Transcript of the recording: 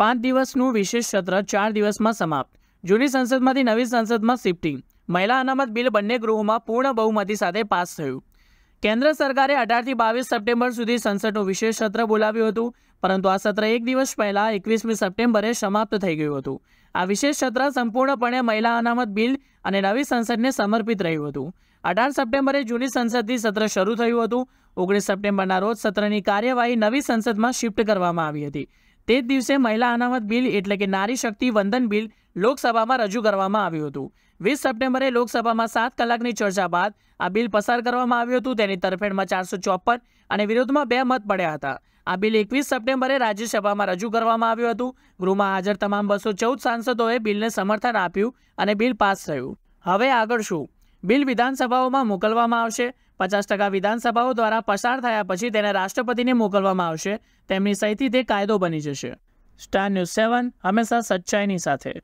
પાંચ દિવસનું વિશેષ સત્ર ચાર દિવસમાં સમાપ્ત જૂની સંસદમાંથી નવી સંસદમાં શિફ્ટિંગ મહિલા અનામત બિલ બંને ગૃહોમાં પૂર્ણ બહુમતી સાથે પાસ થયું કેન્દ્ર સરકારે અઢારથી બાવીસ સપ્ટેમ્બર સુધી સંસદનું વિશેષ સત્ર બોલાવ્યું હતું પરંતુ આ સત્ર એક દિવસ પહેલાં એકવીસમી સપ્ટેમ્બરે સમાપ્ત થઈ ગયું હતું આ વિશેષ સત્ર સંપૂર્ણપણે મહિલા અનામત બિલ અને નવી સંસદને સમર્પિત રહ્યું હતું અઢાર સપ્ટેમ્બરે જૂની સંસદથી સત્ર શરૂ થયું હતું ઓગણીસ સપ્ટેમ્બરના રોજ સત્રની કાર્યવાહી નવી સંસદમાં શિફ્ટ કરવામાં આવી હતી તે જ દિવસે મહિલા અનામત બિલ એટલે કે નારી શક્તિ વંદન બિલ લોકસભામાં રજૂ કરવામાં આવ્યું હતું વીસ સપ્ટેમ્બરે લોકસભામાં સાત કલાકની ચર્ચા બાદ આ બિલ પસાર કરવામાં આવ્યું હતું તેની તરફેણમાં ચારસો ચોપન અને વિરોધમાં બે મત પડ્યા હતા આ બિલ એકવીસ સપ્ટેમ્બરે રાજ્યસભામાં રજૂ કરવામાં આવ્યું હતું ગૃહમાં હાજર તમામ બસો ચૌદ સાંસદોએ બિલને સમર્થન આપ્યું અને બિલ પાસ થયું હવે આગળ શું બિલ વિધાનસભાઓમાં મોકલવામાં આવશે પચાસ ટકા વિધાનસભાઓ દ્વારા પસાર થયા પછી તેને રાષ્ટ્રપતિને મોકલવામાં આવશે તેમની સહીથી તે કાયદો બની જશે સ્ટાર ન્યૂઝ સેવન હંમેશા સચ્ચાઈની સાથે